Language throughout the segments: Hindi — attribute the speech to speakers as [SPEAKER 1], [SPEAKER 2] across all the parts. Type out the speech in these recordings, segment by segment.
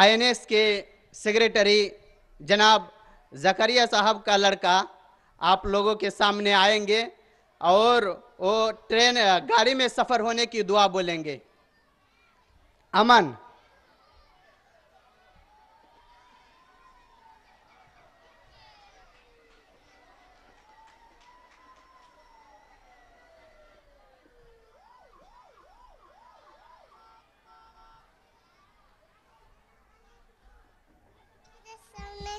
[SPEAKER 1] आईएनएस के सेक्रेटरी जनाब जकरिया साहब का लड़का आप लोगों के सामने आएंगे और वो ट्रेन गाड़ी में सफ़र होने की दुआ बोलेंगे अमन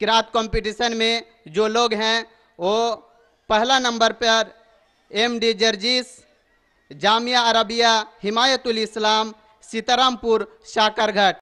[SPEAKER 1] किरात कंपटीशन में जो लोग हैं वो पहला नंबर पर एम डी जर्जिस जामिया अरबिया हिमायतुल इस्लाम सीतारामपुर शाकरघाट